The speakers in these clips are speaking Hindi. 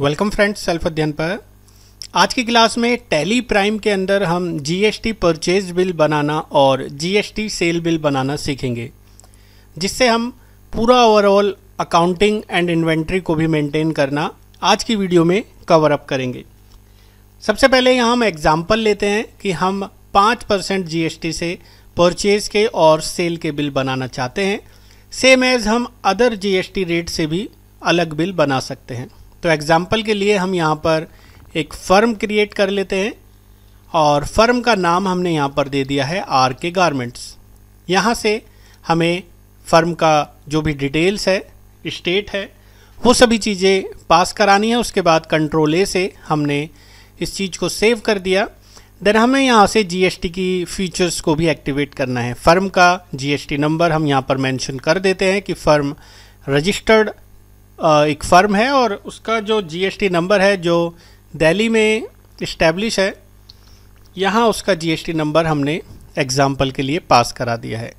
वेलकम फ्रेंड्स सेल्फ अध्ययन पर आज की क्लास में टैली प्राइम के अंदर हम जीएसटी परचेज बिल बनाना और जीएसटी सेल बिल बनाना सीखेंगे जिससे हम पूरा ओवरऑल अकाउंटिंग एंड इन्वेंट्री को भी मेंटेन करना आज की वीडियो में कवर अप करेंगे सबसे पहले यहाँ हम एग्जाम्पल लेते हैं कि हम पाँच परसेंट जी से परचेज के और सेल के बिल बनाना चाहते हैं सेम एज़ हम अदर जी रेट से भी अलग बिल बना सकते हैं तो एग्ज़ाम्पल के लिए हम यहाँ पर एक फ़र्म क्रिएट कर लेते हैं और फर्म का नाम हमने यहाँ पर दे दिया है आर के गारमेंट्स यहाँ से हमें फर्म का जो भी डिटेल्स है स्टेट है वो सभी चीज़ें पास करानी है उसके बाद कंट्रोल ए से हमने इस चीज़ को सेव कर दिया देन हमें यहाँ से जी की फ़ीचर्स को भी एक्टिवेट करना है फर्म का जी नंबर हम यहाँ पर मेंशन कर देते हैं कि फ़र्म रजिस्टर्ड एक फ़र्म है और उसका जो जीएसटी नंबर है जो दिल्ली में इस्टेब्लिश है यहाँ उसका जीएसटी नंबर हमने एग्ज़ाम्पल के लिए पास करा दिया है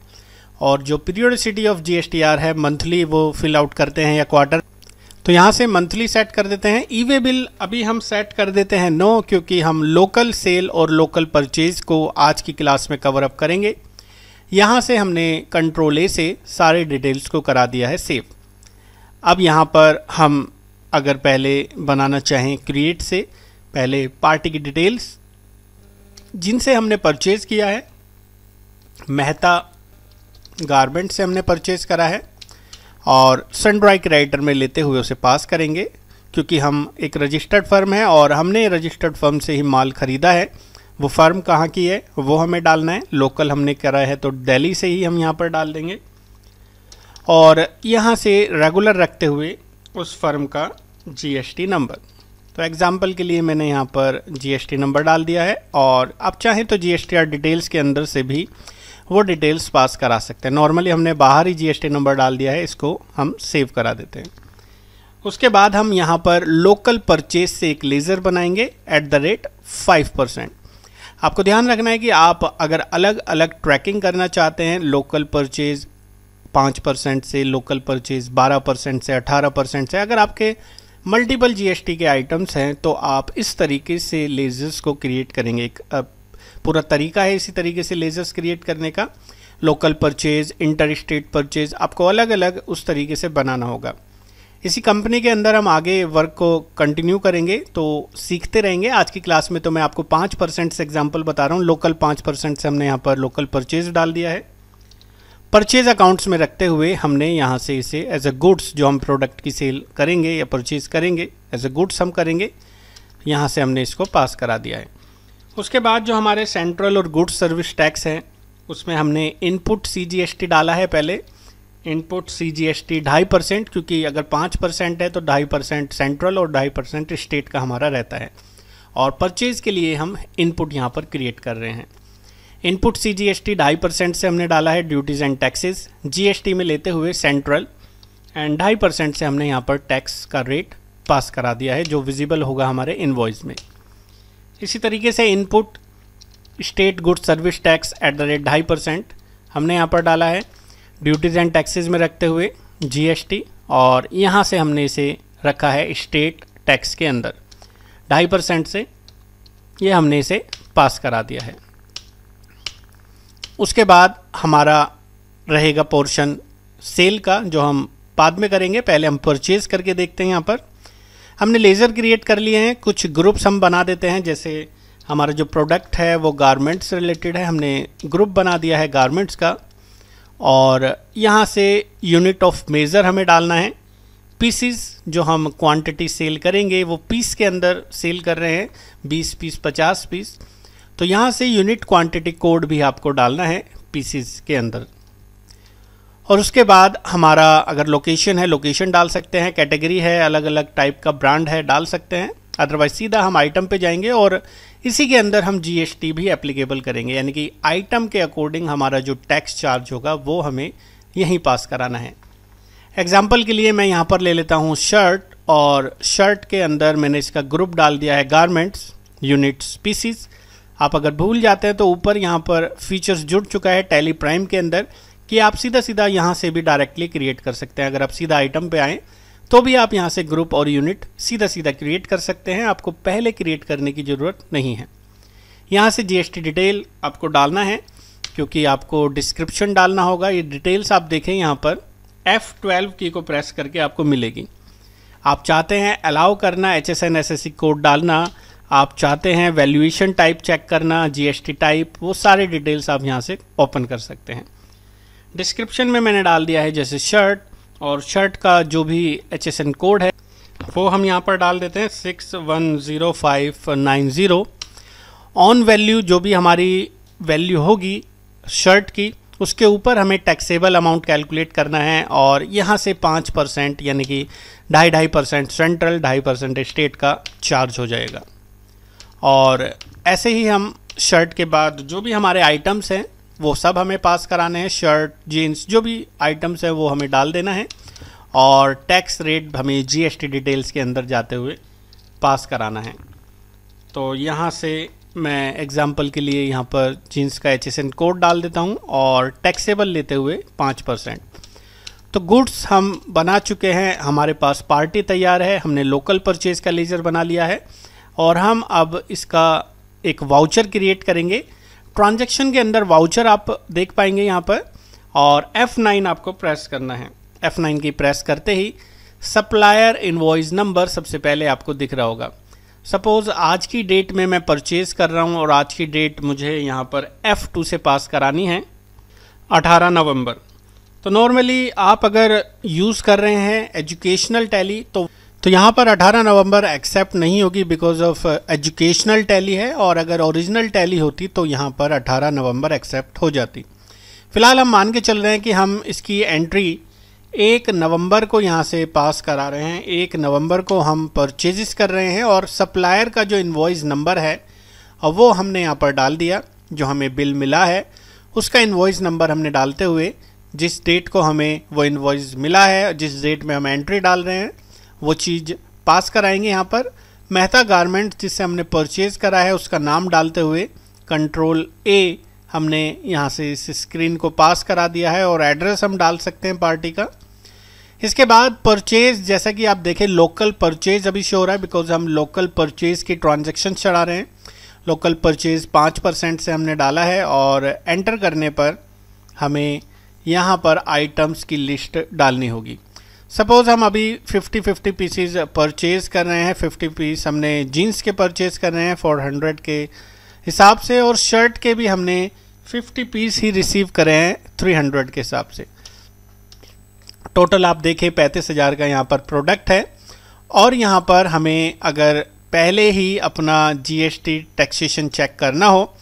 और जो पीरियडिसिटी ऑफ जीएसटीआर है मंथली वो फिल आउट करते हैं या क्वार्टर तो यहाँ से मंथली सेट कर देते हैं ई वे बिल अभी हम सेट कर देते हैं नो क्योंकि हम लोकल सेल और लोकल परचेज को आज की क्लास में कवर अप करेंगे यहाँ से हमने कंट्रोल ए से सारे डिटेल्स को करा दिया है सेव अब यहाँ पर हम अगर पहले बनाना चाहें क्रिएट से पहले पार्टी की डिटेल्स जिनसे हमने परचेज़ किया है मेहता गारमेंट से हमने परचेज़ करा है और सनड्राइक राइटर में लेते हुए उसे पास करेंगे क्योंकि हम एक रजिस्टर्ड फर्म है और हमने रजिस्टर्ड फर्म से ही माल ख़रीदा है वो फर्म कहाँ की है वो हमें डालना है लोकल हमने करा है तो दिल्ली से ही हम यहाँ पर डाल देंगे और यहाँ से रेगुलर रखते हुए उस फर्म का जीएसटी नंबर तो एग्जाम्पल के लिए मैंने यहाँ पर जीएसटी नंबर डाल दिया है और आप चाहें तो जी डिटेल्स के अंदर से भी वो डिटेल्स पास करा सकते हैं नॉर्मली हमने बाहर ही जीएसटी नंबर डाल दिया है इसको हम सेव करा देते हैं उसके बाद हम यहाँ पर लोकल परचेज से एक लेज़र बनाएंगे at the rate five percent आपको ध्यान रखना है कि आप अगर अलग अलग ट्रैकिंग करना चाहते हैं लोकल परचेज पाँच परसेंट से लोकल परचेज बारह परसेंट से अठारह परसेंट से अगर आपके मल्टीपल जीएसटी के आइटम्स हैं तो आप इस तरीके से लेजर्स को क्रिएट करेंगे एक पूरा तरीका है इसी तरीके से लेजर्स क्रिएट करने का local purchase inter state purchase आपको अलग अलग उस तरीके से बनाना होगा इसी कंपनी के अंदर हम आगे वर्क को कंटिन्यू करेंगे तो सीखते रहेंगे आज की क्लास में तो मैं आपको पाँच परसेंट से एग्जाम्पल बता रहा हूँ लोकल पाँच परसेंट से हमने यहाँ पर लोकल परचेज डाल दिया है परचेज अकाउंट्स में रखते हुए हमने यहाँ से इसे एज अ गुड्स जो हम प्रोडक्ट की सेल करेंगे या परचेज़ करेंगे एज अ गुड्स हम करेंगे यहाँ से हमने इसको पास करा दिया है उसके बाद जो हमारे सेंट्रल और गुड्स सर्विस टैक्स हैं उसमें हमने इनपुट सी डाला है पहले input C G S T ढाई परसेंट क्योंकि अगर पाँच परसेंट है तो ढाई परसेंट सेंट्रल और ढाई परसेंट स्टेट का हमारा रहता है और परचेज़ के लिए हम इनपुट यहाँ पर क्रिएट कर रहे हैं input C G S T ढाई परसेंट से हमने डाला है ड्यूटीज़ एंड टैक्सेस जीएसटी में लेते हुए सेंट्रल एंड ढाई परसेंट से हमने यहाँ पर टैक्स का रेट पास करा दिया है जो विजिबल होगा हमारे इन्वॉइस में इसी तरीके से input state good service tax at the rate ढाई परसेंट हमने यहाँ पर डाला है ड्यूटीज़ एंड टैक्सेज में रखते हुए टी और यहाँ से हमने इसे रखा है स्टेट टैक्स के अंदर ढाई परसेंट से ये हमने इसे पास करा दिया है उसके बाद हमारा रहेगा पोर्शन सेल का जो हम बाद में करेंगे पहले हम परचेज़ करके देखते हैं यहाँ पर हमने लेज़र क्रिएट कर लिए हैं कुछ ग्रुप्स हम बना देते हैं जैसे हमारा जो प्रोडक्ट है वो गारमेंट्स रिलेटेड है हमने ग्रुप बना दिया है गारमेंट्स का और यहाँ से यूनिट ऑफ मेज़र हमें डालना है पीसीज जो हम क्वांटिटी सेल करेंगे वो पीस के अंदर सेल कर रहे हैं 20 पीस 50 पीस तो यहाँ से यूनिट क्वांटिटी कोड भी आपको डालना है पीसीस के अंदर और उसके बाद हमारा अगर लोकेशन है लोकेशन डाल सकते हैं कैटेगरी है अलग अलग टाइप का ब्रांड है डाल सकते हैं अदरवाइज सीधा हम आइटम पे जाएंगे और इसी के अंदर हम जीएसटी भी एप्लीकेबल करेंगे यानी कि आइटम के अकॉर्डिंग हमारा जो टैक्स चार्ज होगा वो हमें यहीं पास कराना है एग्जाम्पल के लिए मैं यहाँ पर ले लेता हूँ शर्ट और शर्ट के अंदर मैंने इसका ग्रुप डाल दिया है गारमेंट्स यूनिट्स पीसीस आप अगर भूल जाते हैं तो ऊपर यहाँ पर फीचर्स जुड़ चुका है टैली प्राइम के अंदर कि आप सीधा सीधा यहाँ से भी डायरेक्टली क्रिएट कर सकते हैं अगर आप सीधा आइटम पे आएँ तो भी आप यहाँ से ग्रुप और यूनिट सीधा सीधा क्रिएट कर सकते हैं आपको पहले क्रिएट करने की ज़रूरत नहीं है यहाँ से जी डिटेल आपको डालना है क्योंकि आपको डिस्क्रिप्शन डालना होगा ये डिटेल्स आप देखें यहाँ पर F12 की को प्रेस करके आपको मिलेगी आप चाहते हैं अलाउ करना H S N S S C code डालना आप चाहते हैं वैल्यूएशन टाइप चेक करना जीएसटी टाइप वो सारे डिटेल्स आप यहाँ से ओपन कर सकते हैं डिस्क्रिप्शन में मैंने डाल दिया है जैसे शर्ट और शर्ट का जो भी एच कोड है वो हम यहाँ पर डाल देते हैं six one zero five nine zero on value जो भी हमारी वैल्यू होगी शर्ट की उसके ऊपर हमें टैक्सेबल अमाउंट कैलकुलेट करना है और यहाँ से पाँच परसेंट यानी कि ढाई ढाई परसेंट सेंट्रल ढाई परसेंट स्टेट का चार्ज हो जाएगा और ऐसे ही हम शर्ट के बाद जो भी हमारे आइटम्स हैं वो सब हमें पास कराने हैं शर्ट जीन्स जो भी आइटम्स हैं वो हमें डाल देना है और टैक्स रेट हमें जीएसटी डिटेल्स के अंदर जाते हुए पास कराना है तो यहाँ से मैं एग्ज़ाम्पल के लिए यहाँ पर जीन्स का एच कोड डाल देता हूँ और टैक्सेबल लेते हुए पाँच परसेंट तो गुड्स हम बना चुके हैं हमारे पास पार्टी तैयार है हमने लोकल परचेज़ का लेजर बना लिया है और हम अब इसका एक वाउचर क्रिएट करेंगे ट्रांजैक्शन के अंदर वाउचर आप देख पाएंगे यहाँ पर और F9 आपको प्रेस करना है F9 की प्रेस करते ही सप्लायर इन्वॉइस नंबर सबसे पहले आपको दिख रहा होगा सपोज़ आज की डेट में मैं परचेज़ कर रहा हूँ और आज की डेट मुझे यहाँ पर F2 से पास करानी है 18 नवंबर तो नॉर्मली आप अगर यूज़ कर रहे हैं एजुकेशनल टैली तो तो यहाँ पर 18 नवंबर एक्सेप्ट नहीं होगी बिकॉज ऑफ एजुकेशनल टैली है और अगर ओरिजिनल टैली होती तो यहाँ पर 18 नवंबर एक्सेप्ट हो जाती फिलहाल हम मान के चल रहे हैं कि हम इसकी एंट्री एक नवंबर को यहाँ से पास करा रहे हैं एक नवंबर को हम परचेजिस कर रहे हैं और सप्लायर का जो इन्वॉइस नंबर है वो हमने यहाँ पर डाल दिया जो हमें बिल मिला है उसका इन्वॉइस नंबर हमने डालते हुए जिस डेट को हमें वो इन्वॉइस मिला है जिस डेट में हम एंट्री डाल रहे हैं वो चीज़ पास कराएंगे यहाँ पर मेहता गारमेंट जिससे हमने परचेज़ करा है उसका नाम डालते हुए कंट्रोल ए हमने यहाँ से इस स्क्रीन को पास करा दिया है और एड्रेस हम डाल सकते हैं पार्टी का इसके बाद परचेज जैसा कि आप देखें लोकल परचेज अभी शो हो रहा है बिकॉज हम लोकल परचेज की ट्रांजेक्शन चढ़ा रहे हैं लोकल परचेज पाँच परसेंट से हमने डाला है और एंटर करने पर हमें यहाँ पर आइटम्स की लिस्ट डालनी होगी सपोज़ हम अभी 50 50 पीसीज परचेज़ कर रहे हैं 50 पीस हमने जीन्स के परचेज़ कर रहे हैं 400 हंड्रेड के हिसाब से और शर्ट के भी हमने 50 पीस ही रिसीव करे हैं 300 के हिसाब से टोटल आप देखें पैंतीस हज़ार का यहाँ पर प्रोडक्ट है और यहाँ पर हमें अगर पहले ही अपना जीएसटी टैक्सेशन चेक करना हो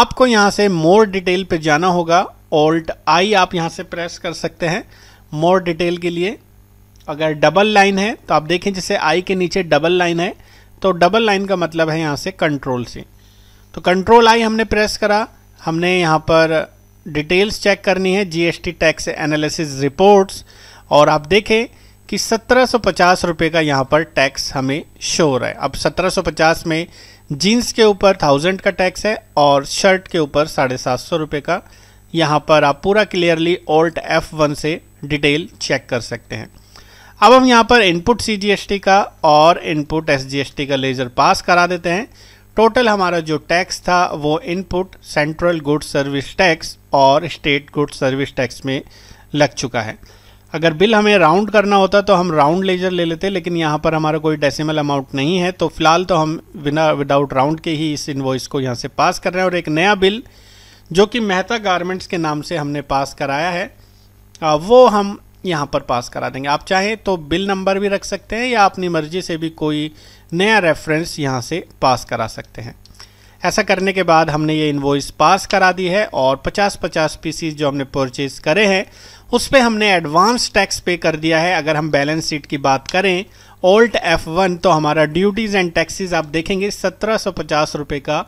आपको यहाँ से मोर डिटेल पर जाना होगा ओल्ट आई आप यहाँ से प्रेस कर सकते हैं मोर डिटेल के लिए अगर डबल लाइन है तो आप देखें जैसे आई के नीचे डबल लाइन है तो डबल लाइन का मतलब है यहाँ से कंट्रोल से तो कंट्रोल आई हमने प्रेस करा हमने यहाँ पर डिटेल्स चेक करनी है जीएसटी टैक्स एनालिसिस रिपोर्ट्स और आप देखें कि सत्रह सौ का यहाँ पर टैक्स हमें शो रहा है अब 1750 में जीन्स के ऊपर थाउजेंड का टैक्स है और शर्ट के ऊपर साढ़े सात सौ रुपये का यहाँ पर आप पूरा क्लियरली ओल्ट एफ वन से डिटेल चेक कर सकते हैं अब हम यहाँ पर इनपुट सी का और इनपुट एस का लेज़र पास करा देते हैं टोटल हमारा जो टैक्स था वो input central good service tax और स्टेट गुड सर्विस टैक्स में लग चुका है अगर बिल हमें राउंड करना होता तो हम राउंड लेजर ले लेते लेकिन यहाँ पर हमारा कोई डेसिमल अमाउंट नहीं है तो फिलहाल तो हम बिना विदाउट राउंड के ही इस इन्वॉइस को यहाँ से पास कर रहे हैं और एक नया बिल जो कि मेहता गारमेंट्स के नाम से हमने पास कराया है वो हम यहाँ पर पास करा देंगे आप चाहें तो बिल नंबर भी रख सकते हैं या अपनी मर्ज़ी से भी कोई नया रेफरेंस यहाँ से पास करा सकते हैं ऐसा करने के बाद हमने ये इन्वॉइस पास करा दी है और 50-50 पीसीज जो हमने परचेज़ करे हैं उस पर हमने एडवांस टैक्स पे कर दिया है अगर हम बैलेंस शीट की बात करें ओल्ट एफ़ वन तो हमारा ड्यूटीज़ एंड टैक्सेस आप देखेंगे सत्रह रुपये का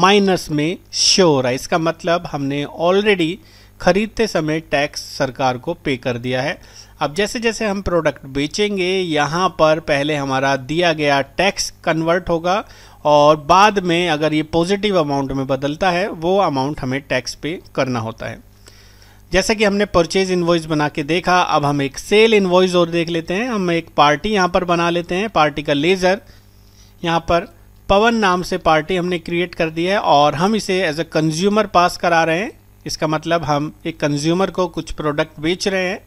माइनस में श्योर है इसका मतलब हमने ऑलरेडी खरीदते समय टैक्स सरकार को पे कर दिया है अब जैसे जैसे हम प्रोडक्ट बेचेंगे यहाँ पर पहले हमारा दिया गया टैक्स कन्वर्ट होगा और बाद में अगर ये पॉजिटिव अमाउंट में बदलता है वो अमाउंट हमें टैक्स पे करना होता है जैसे कि हमने परचेज इन्वॉइस बना के देखा अब हम एक सेल इन्वॉइस और देख लेते हैं हम एक पार्टी यहाँ पर बना लेते हैं पार्टी का लेज़र यहाँ पर पवन नाम से पार्टी हमने क्रिएट कर दी है और हम इसे एज अ कंज्यूमर पास करा रहे हैं इसका मतलब हम एक कंज्यूमर को कुछ प्रोडक्ट बेच रहे हैं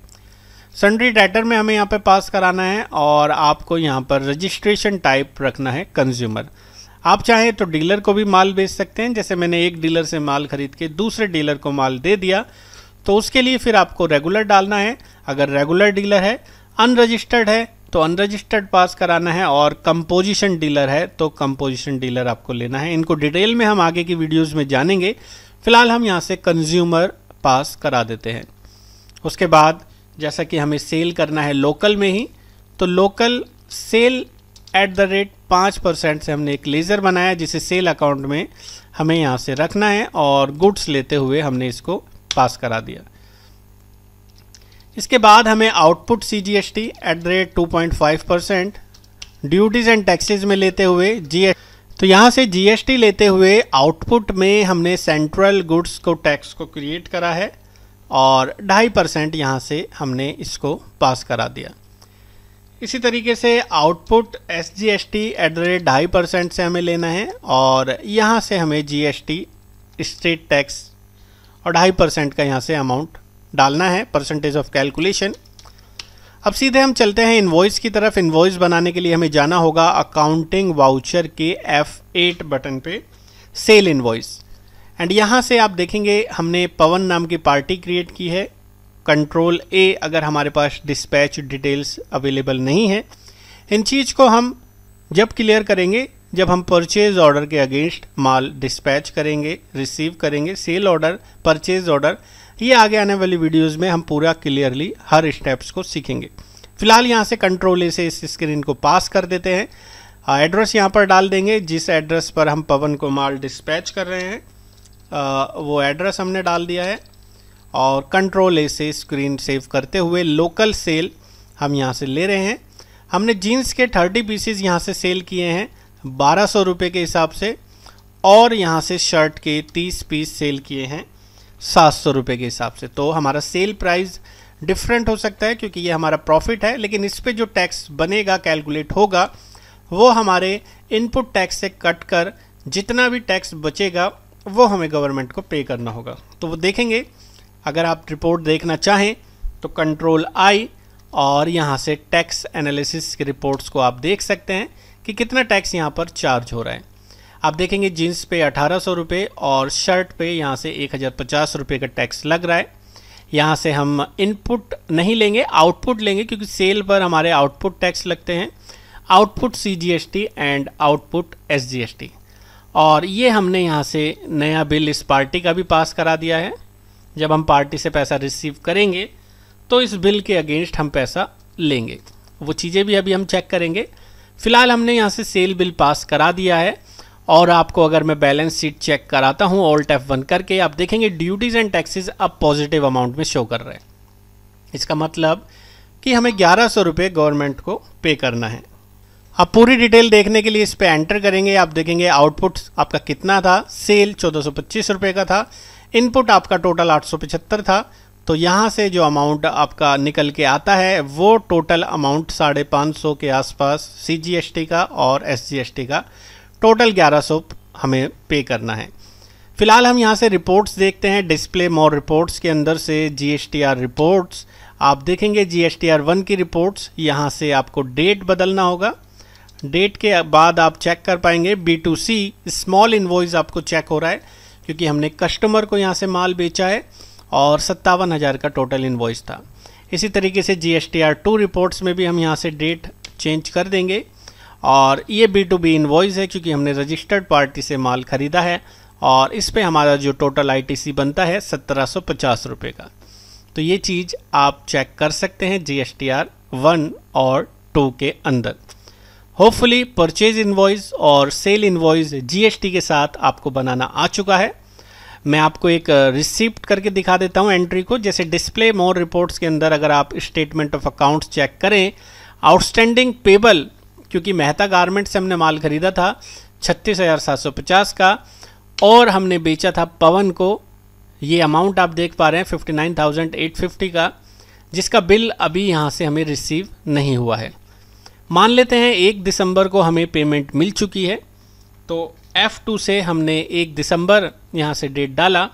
सन्ड्री डाटर में हमें यहाँ पे पास कराना है और आपको यहाँ पर रजिस्ट्रेशन टाइप रखना है कंज्यूमर आप चाहें तो डीलर को भी माल बेच सकते हैं जैसे मैंने एक डीलर से माल खरीद के दूसरे डीलर को माल दे दिया तो उसके लिए फिर आपको रेगुलर डालना है अगर रेगुलर डीलर है अनरजिस्टर्ड है तो अनरजिस्टर्ड पास कराना है और कंपोजिशन डीलर है तो कंपोजिशन डीलर आपको लेना है इनको डिटेल में हम आगे की वीडियोज़ में जानेंगे फिलहाल हम यहाँ से कंज्यूमर पास करा देते हैं उसके बाद जैसा कि हमें सेल करना है लोकल में ही तो local sale at the rate पाँच परसेंट से हमने एक लेज़र बनाया जिसे सेल अकाउंट में हमें यहाँ से रखना है और गुड्स लेते हुए हमने इसको पास करा दिया इसके बाद हमें output C G S T at the rate two point five percent duties and taxes में लेते हुए जी एस तो यहाँ से जीएसटी लेते हुए आउटपुट में हमने सेंट्रल गुड्स को टैक्स को क्रिएट करा है और ढाई परसेंट यहाँ से हमने इसको पास करा दिया इसी तरीके से output S G S T at the rate ढाई परसेंट से हमें लेना है और यहाँ से हमें G S T state tax और ढाई परसेंट का यहाँ से अमाउंट डालना है परसेंटेज ऑफ कैलकुलेशन अब सीधे हम चलते हैं इन्वॉइस की तरफ इन्वॉइस बनाने के लिए हमें जाना होगा अकाउंटिंग वाउचर के एफ एट बटन पे सेल इन्वॉइस एंड यहाँ से आप देखेंगे हमने पवन नाम की पार्टी क्रिएट की है कंट्रोल ए अगर हमारे पास डिस्पैच डिटेल्स अवेलेबल नहीं है इन चीज़ को हम जब क्लियर करेंगे जब हम परचेज ऑर्डर के अगेंस्ट माल डिस्पैच करेंगे रिसीव करेंगे सेल ऑर्डर परचेज ऑर्डर ये आगे आने वाली वीडियोस में हम पूरा क्लियरली हर स्टेप्स को सीखेंगे फिलहाल यहाँ से कंट्रोल ए से इस स्क्रीन को पास कर देते हैं एड्रेस यहाँ पर डाल देंगे जिस एड्रेस पर हम पवन को माल डिस्पैच कर रहे हैं आ, वो एड्रेस हमने डाल दिया है और कंट्रोल ए से स्क्रीन सेव करते हुए लोकल सेल हम यहाँ से ले रहे हैं हमने जीन्स के थर्टी पीसीज यहाँ से सेल किए हैं बारह सौ रुपये के हिसाब से और यहाँ से शर्ट के तीस पीस सेल किए हैं सात सौ रुपये के हिसाब से तो हमारा सेल प्राइस डिफरेंट हो सकता है क्योंकि ये हमारा प्रॉफिट है लेकिन इस पर जो टैक्स बनेगा कैलकुलेट होगा वो हमारे इनपुट टैक्स से कट कर जितना भी टैक्स बचेगा वो हमें गवर्नमेंट को पे करना होगा तो वो देखेंगे अगर आप रिपोर्ट देखना चाहें तो कंट्रोल आई और यहाँ से टैक्स एनालिसिस की रिपोर्ट्स को आप देख सकते हैं कि कितना टैक्स यहाँ पर चार्ज हो रहा है आप देखेंगे जीन्स पे अठारह सौ रुपये और शर्ट पे यहाँ से एक हज़ार पचास रुपये का टैक्स लग रहा है यहाँ से हम इनपुट नहीं लेंगे आउटपुट लेंगे क्योंकि सेल पर हमारे आउटपुट टैक्स लगते हैं output C G S T and output S G S T और ये हमने यहाँ से नया बिल इस पार्टी का भी पास करा दिया है जब हम पार्टी से पैसा रिसीव करेंगे तो इस बिल के अगेंस्ट हम पैसा लेंगे वो चीज़ें भी अभी हम चेक करेंगे फ़िलहाल हमने यहाँ से सेल बिल पास करा दिया है और आपको अगर मैं बैलेंस शीट चेक कराता हूँ ऑल्ट एफ वन करके आप देखेंगे ड्यूटीज़ एंड टैक्सेस अब पॉजिटिव अमाउंट में शो कर रहे हैं इसका मतलब कि हमें ग्यारह सौ रुपये गवर्नमेंट को पे करना है आप पूरी डिटेल देखने के लिए इस पर एंटर करेंगे आप देखेंगे आउटपुट आपका कितना था सेल चौदह सौ पच्चीस रुपये का था इनपुट आपका टोटल आठ सौ पचहत्तर था तो यहाँ से जो अमाउंट आपका निकल के आता है वो टोटल अमाउंट साढ़े पाँच सौ के आसपास सी जी एस टी का और एस जी एस टी का टोटल 1100 हमें पे करना है फिलहाल हम यहाँ से रिपोर्ट्स देखते हैं डिस्प्ले मोर रिपोर्ट्स के अंदर से जीएसटीआर रिपोर्ट्स आप देखेंगे जीएसटीआर वन की रिपोर्ट्स यहाँ से आपको डेट बदलना होगा डेट के बाद आप चेक कर पाएंगे B two C small invoice आपको चेक हो रहा है क्योंकि हमने कस्टमर को यहाँ से माल बेचा है और सत्तावन हज़ार का टोटल इन्वॉइस था इसी तरीके से G S T R two reports में भी हम यहाँ से डेट चेंज कर देंगे और ये बी टू बी इन्वॉइस है क्योंकि हमने रजिस्टर्ड पार्टी से माल ख़रीदा है और इस पर हमारा जो टोटल आईटीसी बनता है सत्रह सौ पचास रुपये का तो ये चीज़ आप चेक कर सकते हैं G S T R one और टू के अंदर होपफुली परचेज इन्वॉइस और सेल इन्वॉइस जीएसटी के साथ आपको बनाना आ चुका है मैं आपको एक रिसिप्ट करके दिखा देता हूँ एंट्री को जैसे डिस्प्ले मोर रिपोर्ट्स के अंदर अगर आप स्टेटमेंट ऑफ अकाउंट्स चेक करें आउटस्टैंडिंग पेबल क्योंकि मेहता गारमेंट से हमने माल खरीदा था छत्तीस हज़ार सात सौ पचास का और हमने बेचा था पवन को ये अमाउंट आप देख पा रहे हैं fifty nine thousand eight fifty का जिसका बिल अभी यहाँ से हमें रिसीव नहीं हुआ है मान लेते हैं एक दिसंबर को हमें पेमेंट मिल चुकी है तो F2 से हमने एक दिसंबर यहाँ से डेट डाला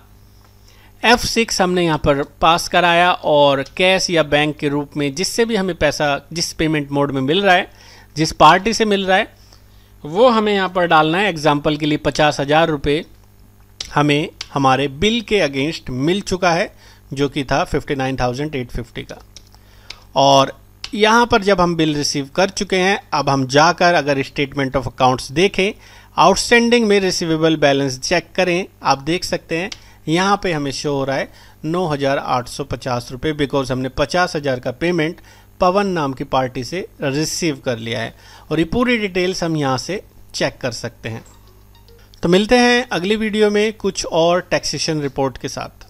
F6 हमने यहाँ पर पास कराया और कैश या बैंक के रूप में जिससे भी हमें पैसा जिस पेमेंट मोड में मिल रहा है जिस पार्टी से मिल रहा है वो हमें यहाँ पर डालना है एग्जाम्पल के लिए पचास हज़ार रुपये हमें हमारे बिल के अगेंस्ट मिल चुका है जो कि था fifty nine thousand eight fifty का और यहाँ पर जब हम बिल रिसीव कर चुके हैं अब हम जाकर अगर स्टेटमेंट ऑफ अकाउंट्स देखें आउटस्टैंडिंग में रिसिवेबल बैलेंस चेक करें आप देख सकते हैं यहाँ पे हमें शो हो रहा है नौ हज़ार आठ सौ पचास रुपये बिकॉज हमने पचास हज़ार का पेमेंट पवन नाम की पार्टी से रिसीव कर लिया है और ये पूरी डिटेल्स हम यहाँ से चेक कर सकते हैं तो मिलते हैं अगली वीडियो में कुछ और टैक्सेशन रिपोर्ट के साथ